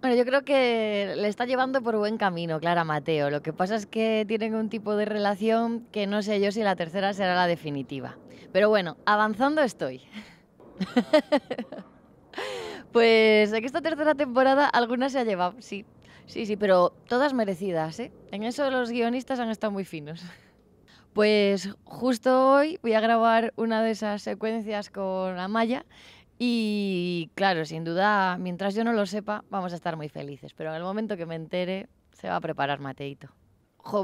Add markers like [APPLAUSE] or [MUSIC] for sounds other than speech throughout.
Bueno, yo creo que le está llevando por buen camino, Clara Mateo. Lo que pasa es que tienen un tipo de relación que no sé yo si la tercera será la definitiva. Pero bueno, avanzando estoy. [LAUGHS] pues en esta tercera temporada alguna se ha llevado, sí. Sí, sí, pero todas merecidas, ¿eh? En eso los guionistas han estado muy finos. [LAUGHS] Pues justo hoy voy a grabar una de esas secuencias con Amaya y claro, sin duda, mientras yo no lo sepa, vamos a estar muy felices. Pero en el momento que me entere, se va a preparar Mateito.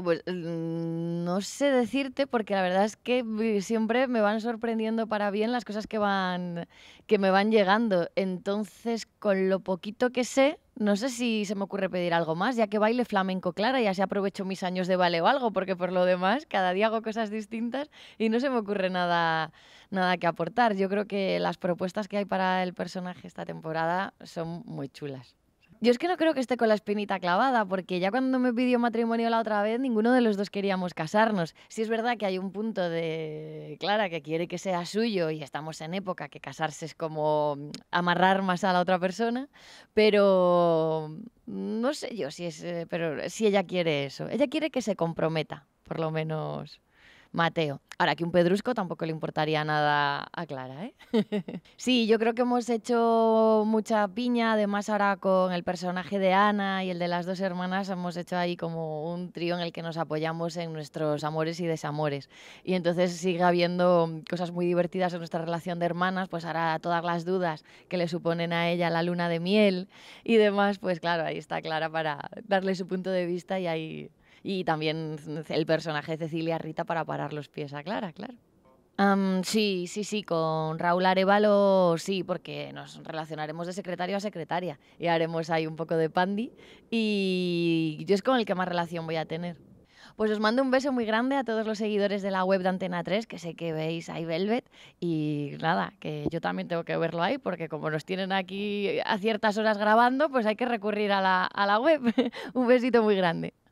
Pues, mm, no sé decirte porque la verdad es que siempre me van sorprendiendo para bien las cosas que van que me van llegando. Entonces, con lo poquito que sé, no sé si se me ocurre pedir algo más, ya que baile flamenco Clara, ya se aprovecho mis años de baile o algo, porque por lo demás cada día hago cosas distintas y no se me ocurre nada nada que aportar. Yo creo que las propuestas que hay para el personaje esta temporada son muy chulas. Yo es que no creo que esté con la espinita clavada, porque ya cuando me pidió matrimonio la otra vez, ninguno de los dos queríamos casarnos. Si sí es verdad que hay un punto de Clara que quiere que sea suyo y estamos en época que casarse es como amarrar más a la otra persona, pero mm, no sé yo si es, eh, pero si ella quiere eso. Ella quiere que se comprometa, por lo menos. Mateo. Ahora que un pedrusco tampoco le importaría nada a Clara, ¿eh? [LAUGHS] sí, yo creo que hemos hecho mucha piña, además ahora con el personaje de Ana y el de las dos hermanas hemos hecho ahí como un trío en el que nos apoyamos en nuestros amores y desamores. Y entonces sigue habiendo cosas muy divertidas en nuestra relación de hermanas, pues ahora todas las dudas que le suponen a ella la luna de miel y demás, pues claro, ahí está Clara para darle su punto de vista y ahí y también el personaje de Cecilia Rita para parar los pies a Clara, claro. sí, sí, sí, con Raúl Arevalo sí, porque nos relacionaremos de secretario a secretaria y haremos ahí un poco de pandi y yo es con el que más relación voy a tener. Pues os mando un beso muy grande a todos los seguidores de la web de Antena 3, que sé que veis ahí Velvet. Y nada, que yo también tengo que verlo ahí, porque como nos tienen aquí a ciertas horas grabando, pues hay que recurrir a la, a la web. [LAUGHS] un besito muy grande.